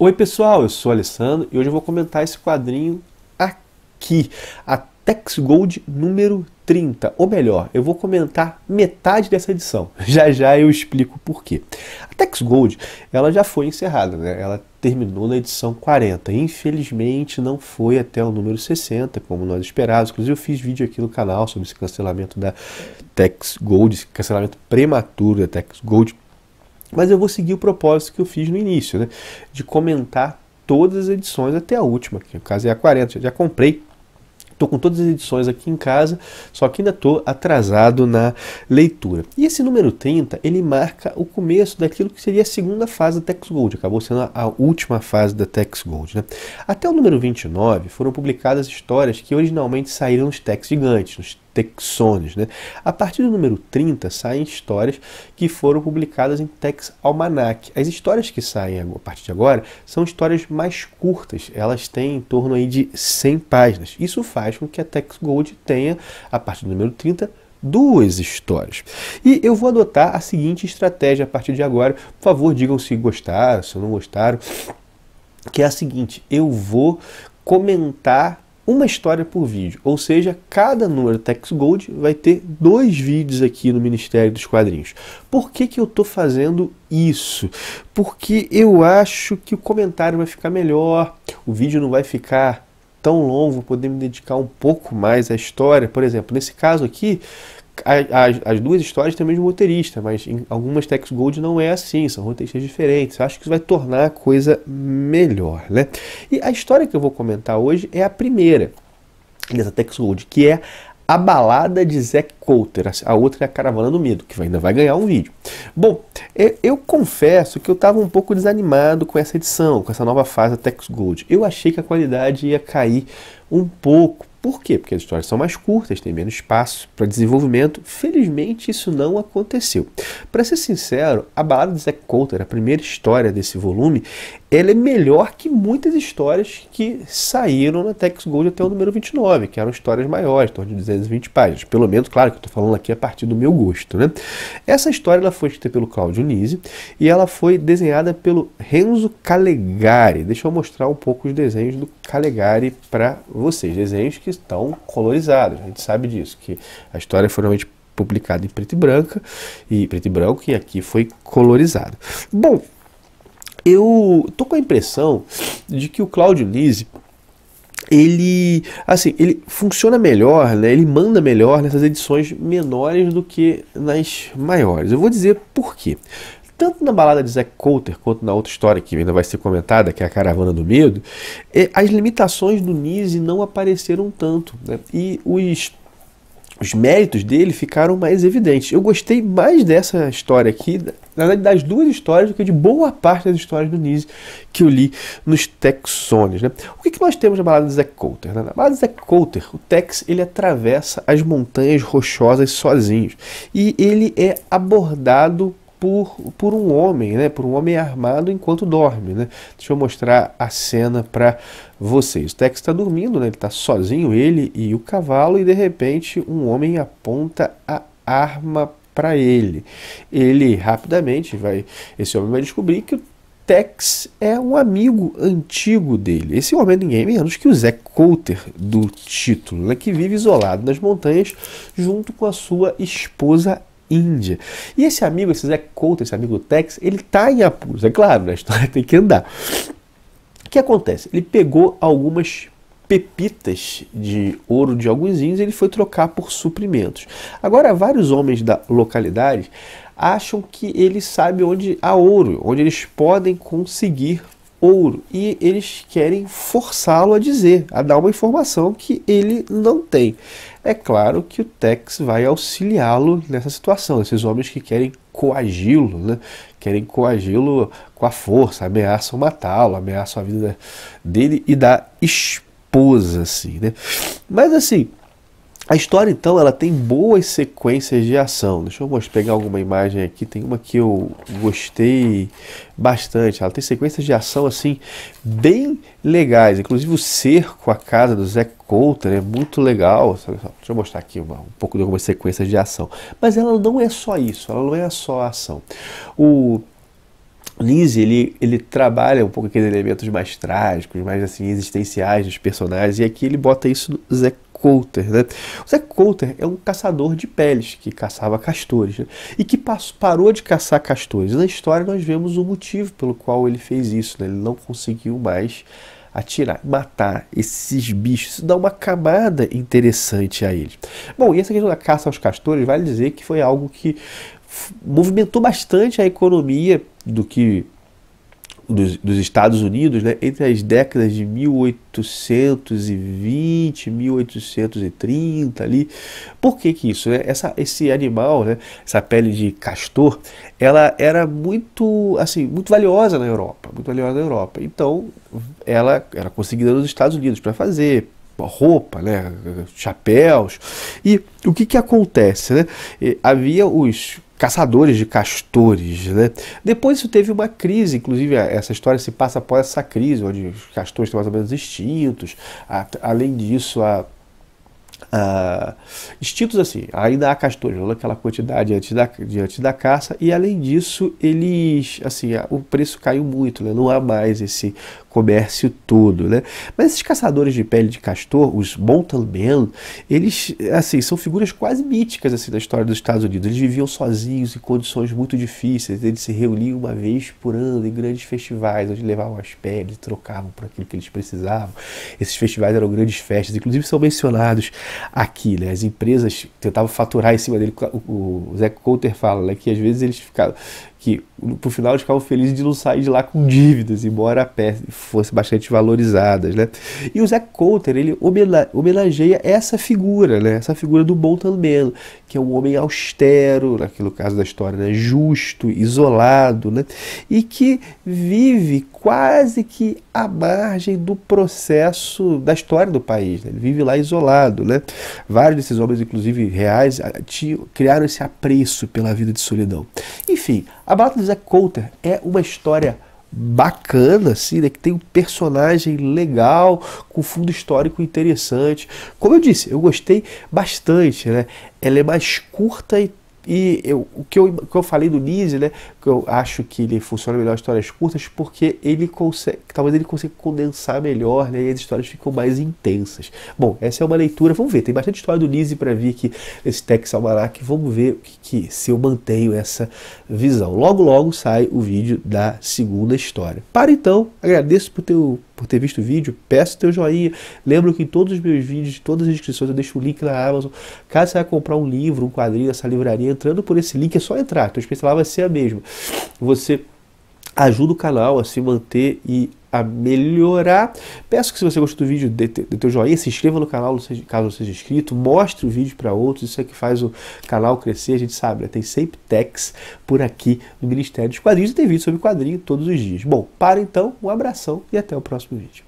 Oi pessoal, eu sou Alessandro e hoje eu vou comentar esse quadrinho aqui, a Tex Gold número 30, ou melhor, eu vou comentar metade dessa edição. Já já eu explico por quê. A Tex Gold, ela já foi encerrada, né? Ela terminou na edição 40. Infelizmente não foi até o número 60, como nós esperávamos. Inclusive eu fiz vídeo aqui no canal sobre esse cancelamento da Tex Gold, esse cancelamento prematuro da Tex Gold mas eu vou seguir o propósito que eu fiz no início, né? De comentar todas as edições até a última, que no caso é a 40. Já comprei Estou com todas as edições aqui em casa, só que ainda estou atrasado na leitura. E esse número 30, ele marca o começo daquilo que seria a segunda fase da Tex Gold, acabou sendo a última fase da Tex Gold. Né? Até o número 29 foram publicadas histórias que originalmente saíram nos Tex Gigantes, nos né? A partir do número 30 saem histórias que foram publicadas em Tex Almanac. As histórias que saem a partir de agora são histórias mais curtas, elas têm em torno aí de 100 páginas. Isso faz com que a Tex Gold tenha, a partir do número 30, duas histórias. E eu vou adotar a seguinte estratégia a partir de agora. Por favor, digam se gostaram, se não gostaram. Que é a seguinte: eu vou comentar uma história por vídeo, ou seja, cada número Tex Gold vai ter dois vídeos aqui no Ministério dos Quadrinhos. Por que, que eu estou fazendo isso? Porque eu acho que o comentário vai ficar melhor, o vídeo não vai ficar tão longo, vou poder me dedicar um pouco mais à história. Por exemplo, nesse caso aqui, as, as duas histórias têm o mesmo roteirista, mas em algumas Tex Gold não é assim, são roteiristas diferentes. Eu acho que isso vai tornar a coisa melhor, né? E a história que eu vou comentar hoje é a primeira dessa Tex Gold, que é a Balada de Zack Coulter, a outra é a Caravana do Medo, que ainda vai ganhar um vídeo. Bom, é, eu confesso que eu estava um pouco desanimado com essa edição, com essa nova fase da Tex Gold. Eu achei que a qualidade ia cair um pouco, por quê? Porque as histórias são mais curtas, tem menos espaço para desenvolvimento. Felizmente, isso não aconteceu. Para ser sincero, a Balada de Zack Coulter, a primeira história desse volume, ela é melhor que muitas histórias que saíram na Tex Gold até o número 29, que eram histórias maiores, em torno de 220 páginas. Pelo menos, claro que eu estou falando aqui a partir do meu gosto. Né? Essa história ela foi escrita pelo Claudio Nise e ela foi desenhada pelo Renzo Calegari. Deixa eu mostrar um pouco os desenhos do Calegari para vocês. Desenhos que que estão colorizadas. A gente sabe disso, que a história foi realmente publicada em preto e branco e preto e branco e aqui foi colorizado. Bom, eu tô com a impressão de que o Claudio Lise ele assim ele funciona melhor né ele manda melhor nessas edições menores do que nas maiores eu vou dizer por quê tanto na balada de Zack Coulter quanto na outra história que ainda vai ser comentada, que é a Caravana do Medo, é, as limitações do Nise não apareceram tanto. Né? E os, os méritos dele ficaram mais evidentes. Eu gostei mais dessa história aqui, na verdade, das duas histórias, do que de boa parte das histórias do Nise que eu li nos Texones. Né? O que, que nós temos na balada de Zack Coulter? Né? Na balada de Zack Coulter, o Tex ele atravessa as montanhas rochosas sozinho. E ele é abordado por, por um homem, né? Por um homem armado enquanto dorme, né? Deixa eu mostrar a cena para vocês. O Tex está dormindo, né? Ele está sozinho, ele e o cavalo, e de repente um homem aponta a arma para ele. Ele rapidamente vai, esse homem vai descobrir que o Tex é um amigo antigo dele. Esse homem é ninguém menos que o Zack Coulter do título, né, que vive isolado nas montanhas junto com a sua esposa Índia. E esse amigo, esse Zé Couto, esse amigo Tex, ele está em apuros, é claro, né? a história tem que andar. O que acontece? Ele pegou algumas pepitas de ouro de alguns índios e ele foi trocar por suprimentos. Agora, vários homens da localidade acham que ele sabe onde há ouro, onde eles podem conseguir ouro e eles querem forçá-lo a dizer, a dar uma informação que ele não tem. É claro que o Tex vai auxiliá-lo nessa situação, esses homens que querem coagi-lo, né? querem coagi-lo com a força, ameaçam matá-lo, ameaçam a vida dele e da esposa, assim, né? Mas assim, a história, então, ela tem boas sequências de ação. Deixa eu mostrar, pegar alguma imagem aqui. Tem uma que eu gostei bastante. Ela tem sequências de ação, assim, bem legais. Inclusive o cerco à casa do Zé Coulter é muito legal. Deixa eu mostrar aqui um pouco de algumas sequências de ação. Mas ela não é só isso. Ela não é só ação. O... Lindsay, ele, ele trabalha um pouco aqueles elementos mais trágicos, mais assim, existenciais dos personagens, e aqui ele bota isso no Zé Coulter. Né? O Zé Coulter é um caçador de peles que caçava castores né? e que passou, parou de caçar castores. Na história nós vemos o motivo pelo qual ele fez isso. Né? Ele não conseguiu mais atirar, matar esses bichos. Isso dá uma camada interessante a ele. Bom, e essa questão da caça aos castores vale dizer que foi algo que movimentou bastante a economia do que dos, dos Estados Unidos, né, entre as décadas de 1820, 1830 ali. Por que que isso? Né? Essa, esse animal, né, essa pele de castor, ela era muito, assim, muito valiosa na Europa, muito valiosa na Europa. Então, ela era conseguida nos Estados Unidos para fazer roupa, né, chapéus. E o que que acontece, né? Havia os caçadores de castores. Né? Depois isso teve uma crise, inclusive essa história se passa após essa crise, onde os castores estão mais ou menos extintos. A, além disso, a, a, extintos assim, ainda há castores, aquela quantidade diante da, diante da caça, e além disso, eles assim, o preço caiu muito, né? não há mais esse comércio todo, né? Mas esses caçadores de pele de castor, os mountain men, eles, assim, são figuras quase míticas, assim, da história dos Estados Unidos. Eles viviam sozinhos em condições muito difíceis, eles se reuniam uma vez por ano em grandes festivais, onde levavam as peles e trocavam por aquilo que eles precisavam. Esses festivais eram grandes festas, inclusive são mencionados aqui, né? As empresas tentavam faturar em cima dele, o, Zé Coulter fala, né, que às vezes eles ficavam, que pro final eles ficavam felizes de não sair de lá com dívidas, embora a pele fossem bastante valorizadas, né? E o Zé Coulter, ele homenageia essa figura, né? Essa figura do bom também, que é um homem austero, naquele caso da história, né? Justo, isolado, né? E que vive quase que à margem do processo da história do país, né? Ele vive lá isolado, né? Vários desses homens, inclusive reais, criaram esse apreço pela vida de solidão. Enfim, a Bata do Zé Coulter é uma história bacana, assim, né? Que tem um personagem legal, com fundo histórico interessante. Como eu disse, eu gostei bastante, né? Ela é mais curta e e eu, o, que eu, o que eu falei do Nise né, que eu acho que ele funciona melhor em histórias curtas, porque ele consegue, talvez ele consiga condensar melhor, né, e as histórias ficam mais intensas. Bom, essa é uma leitura, vamos ver, tem bastante história do Nise para vir aqui nesse Tex Almanac, vamos ver que, que, se eu mantenho essa visão. Logo, logo sai o vídeo da segunda história. Para então, agradeço por teu por ter visto o vídeo, peço teu joinha. Lembro que em todos os meus vídeos, todas as inscrições, eu deixo o link na Amazon. Caso você vá comprar um livro, um quadrinho nessa livraria, entrando por esse link é só entrar. Tua experiência lá vai ser a mesma. Você ajuda o canal a se manter e a melhorar. Peço que se você gostou do vídeo, dê, dê teu joinha, se inscreva no canal caso não seja inscrito, mostre o vídeo para outros, isso é que faz o canal crescer, a gente sabe, né? tem sempre techs por aqui no Ministério dos Quadrinhos e tem vídeo sobre quadrinho todos os dias. Bom, para então, um abração e até o próximo vídeo.